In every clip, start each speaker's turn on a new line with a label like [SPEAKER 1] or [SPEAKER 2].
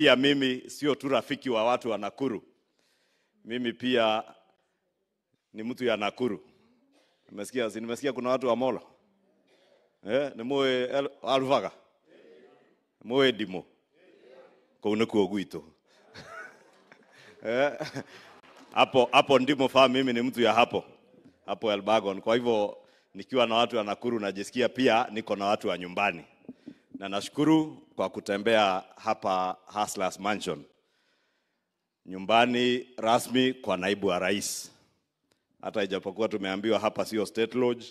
[SPEAKER 1] Pia mimi sio tu rafiki wa watu wa Nakuru, mimi pia ni mtu ya Nakuru. Nimesikia, si nimesikia kuna watu wa Molo eh, ni moe alvaga moe dimo kunikuo gwito eh, hapo hapo ndimo fa mimi ni mtu ya hapo hapo Elbagon. Kwa hivyo nikiwa na watu wa Nakuru najisikia pia niko na watu wa nyumbani na nashukuru kwa kutembea hapa Hustlers Mansion, nyumbani rasmi kwa naibu wa rais. Hata ijapokuwa tumeambiwa hapa sio State Lodge,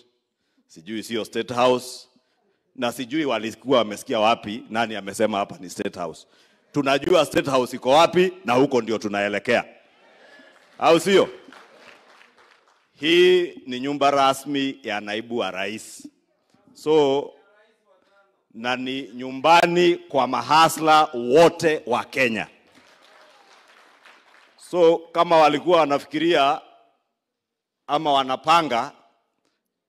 [SPEAKER 1] sijui sio State House, na sijui walikuwa wamesikia wapi, nani amesema hapa ni State House. Tunajua State House iko wapi na huko ndio tunaelekea, au sio? Hii ni nyumba rasmi ya naibu wa rais, so na ni nyumbani kwa mahasla wote wa Kenya. So kama walikuwa wanafikiria ama wanapanga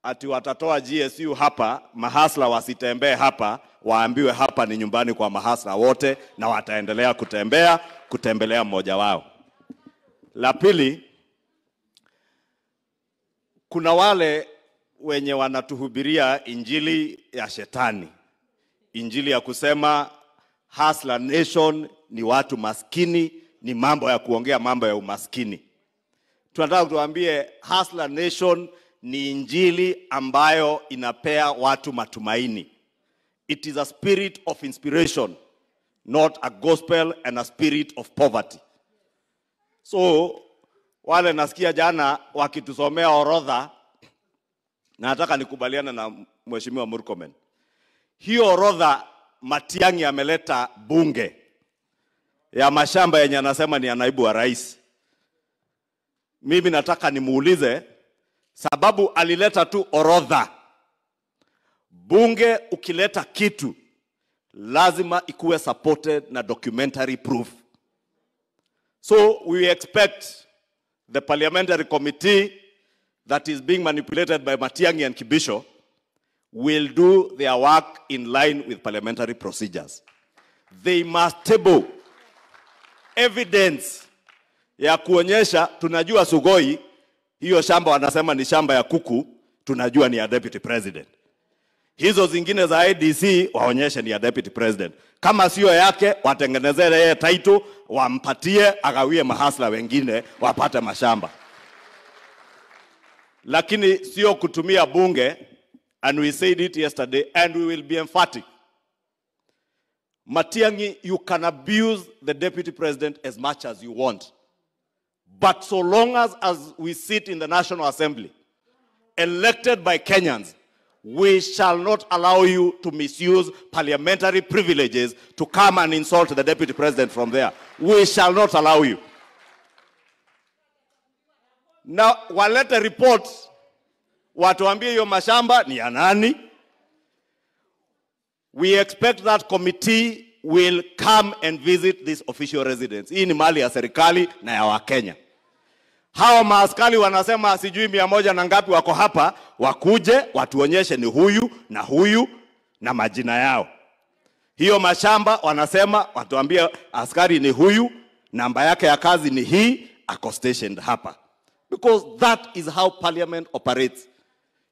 [SPEAKER 1] ati watatoa GSU hapa, mahasla wasitembee hapa, waambiwe hapa ni nyumbani kwa mahasla wote, na wataendelea kutembea kutembelea mmoja wao. La pili, kuna wale wenye wanatuhubiria injili ya shetani injili ya kusema hustler nation ni watu maskini, ni mambo ya kuongea mambo ya umaskini. Tunataka tuambie hustler nation ni injili ambayo inapea watu matumaini. It is a spirit of inspiration, not a gospel and a spirit of poverty. So wale nasikia jana wakitusomea orodha, na nataka nikubaliana na Mheshimiwa Murkomen hiyo orodha Matiang'i ameleta bunge ya mashamba yenye anasema ni ya naibu wa rais. Mimi nataka nimuulize sababu alileta tu orodha. Bunge ukileta kitu lazima ikuwe supported na documentary proof. So we expect the parliamentary committee that is being manipulated by Matiang'i and Kibisho will do their work in line with parliamentary procedures. They must table evidence ya kuonyesha tunajua Sugoi, hiyo shamba wanasema ni shamba ya kuku, tunajua ni ya deputy president. Hizo zingine za IDC waonyeshe ni ya deputy president, kama sio yake watengenezee yeye title, wampatie agawie mahasla wengine wapate mashamba, lakini sio kutumia bunge And we said it yesterday, and we will be emphatic. Matiangi, you can abuse the deputy president as much as you want. But so long as, as we sit in the National Assembly, elected by Kenyans, we shall not allow you to misuse parliamentary privileges to come and insult the deputy president from there. We shall not allow you. Now, the report. watuambie hiyo mashamba ni ya nani. We expect that committee will come and visit this official residence. Hii ni mali ya serikali na ya Wakenya. Hawa maaskari wanasema sijui mia moja na ngapi wako hapa, wakuje watuonyeshe ni huyu na huyu na majina yao. Hiyo mashamba wanasema watuambie askari ni huyu, namba yake ya kazi ni hii, ako stationed hapa, because that is how parliament operates.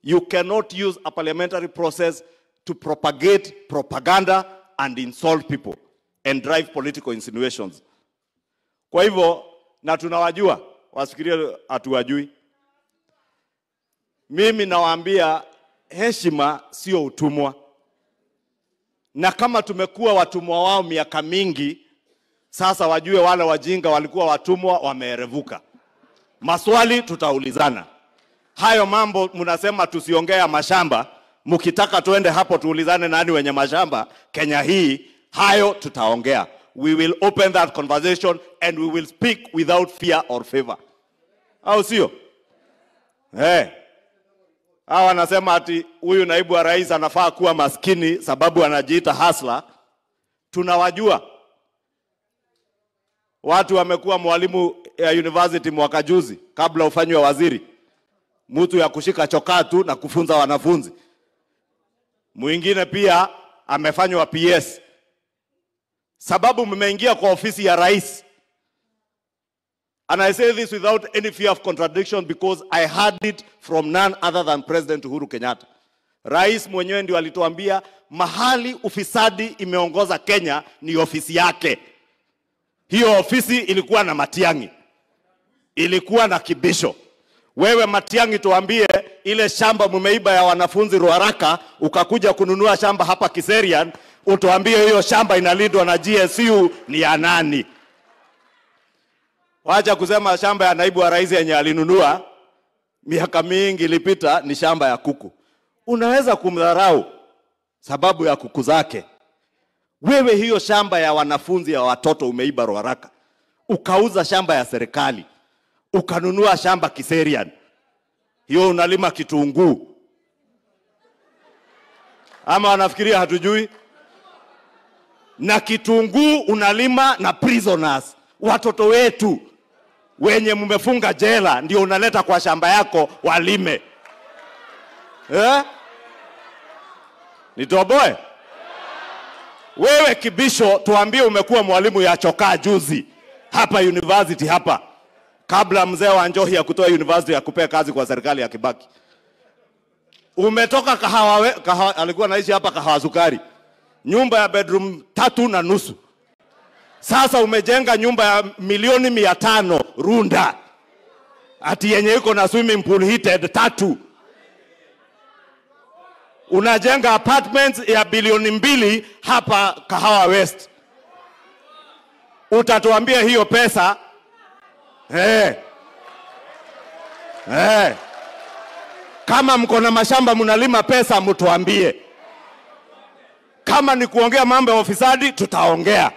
[SPEAKER 1] You cannot use a parliamentary process to propagate propaganda and insult people and drive political insinuations. Kwa hivyo, na tunawajua, wasikiria hatuwajui. Mimi nawaambia heshima sio utumwa, na kama tumekuwa watumwa wao miaka mingi, sasa wajue wale wajinga walikuwa watumwa wameerevuka. Maswali tutaulizana hayo mambo mnasema tusiongea mashamba, mkitaka tuende hapo tuulizane nani wenye mashamba Kenya hii, hayo tutaongea. We will open that conversation and we will speak without fear or favor, au sio? Hey. Eh. Hawa wanasema ati huyu naibu wa rais anafaa kuwa maskini sababu anajiita hasla. Tunawajua watu wamekuwa mwalimu ya university mwaka juzi kabla ufanywe waziri mtu ya kushika chokaa tu na kufunza wanafunzi. Mwingine pia amefanywa PS, sababu mmeingia kwa ofisi ya rais. And I say this without any fear of contradiction because I heard it from none other than President Uhuru Kenyatta. Rais mwenyewe ndio alituambia mahali ufisadi imeongoza Kenya ni ofisi yake. Hiyo ofisi ilikuwa na Matiang'i, ilikuwa na Kibisho. Wewe Matiang'i, tuambie ile shamba mumeiba ya wanafunzi Ruaraka, ukakuja kununua shamba hapa Kiserian, utuambie hiyo shamba inalindwa na GSU ni ya nani? Wacha kusema shamba ya naibu wa rais yenye alinunua miaka mingi ilipita ni shamba ya kuku. Unaweza kumdharau sababu ya kuku zake. Wewe hiyo shamba ya wanafunzi ya watoto umeiba Ruaraka, ukauza shamba ya serikali ukanunua shamba Kiserian, hiyo unalima kitunguu ama wanafikiria hatujui? Na kitunguu unalima na prisoners, watoto wetu wenye mmefunga jela, ndio unaleta kwa shamba yako walime eh? Nitoboe wewe, Kibisho, tuambie umekuwa mwalimu ya chokaa juzi hapa university hapa kabla mzee wa Njohi ya kutoa university ya kupea kazi kwa serikali ya Kibaki. Umetoka kahawa, kahawa alikuwa anaishi hapa kahawa sukari, nyumba ya bedroom tatu na nusu. Sasa umejenga nyumba ya milioni mia tano Runda, ati yenye iko na swimming pool heated tatu. Unajenga apartments ya bilioni mbili hapa Kahawa West, utatuambia hiyo pesa hey. Eh. Eh. Hey. Kama mko na mashamba mnalima pesa, mtuambie. Kama ni kuongea mambo ya ufisadi, tutaongea.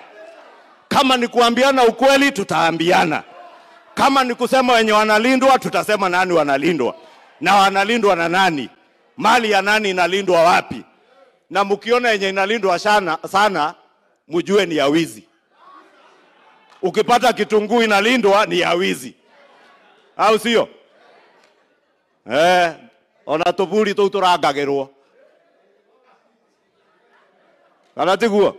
[SPEAKER 1] Kama ni kuambiana ukweli, tutaambiana. Kama ni kusema wenye wanalindwa, tutasema nani wanalindwa na wanalindwa na nani, mali ya nani inalindwa wapi. Na mkiona yenye inalindwa sana, sana mjue ni ya wizi ukipata kitunguu inalindwa ni ya wizi, au sio? Eh, ona tuburi tou turangagirwo kana tiguo?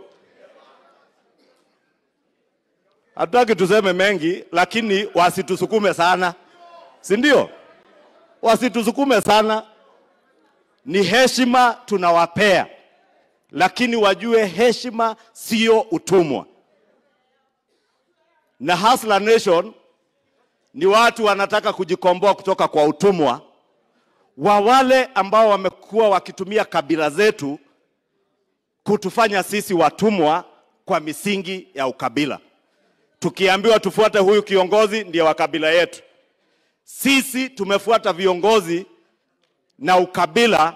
[SPEAKER 1] Hatutaki tuseme mengi, lakini wasitusukume sana, si ndio? Wasitusukume sana, ni heshima tunawapea, lakini wajue heshima sio utumwa na Hustler Nation ni watu wanataka kujikomboa kutoka kwa utumwa wa wale ambao wamekuwa wakitumia kabila zetu kutufanya sisi watumwa kwa misingi ya ukabila. Tukiambiwa tufuate huyu kiongozi ndiye wa kabila yetu, sisi tumefuata viongozi na ukabila,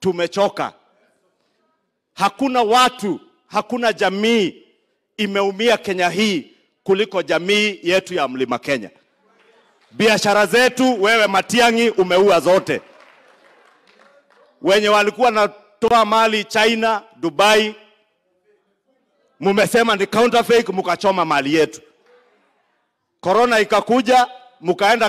[SPEAKER 1] tumechoka. Hakuna watu, hakuna jamii imeumia Kenya hii kuliko jamii yetu ya mlima Kenya. Biashara zetu, wewe Matiang'i, umeua zote. Wenye walikuwa natoa mali China, Dubai, mumesema ni counterfeit, mukachoma mali yetu. Korona ikakuja, mukaenda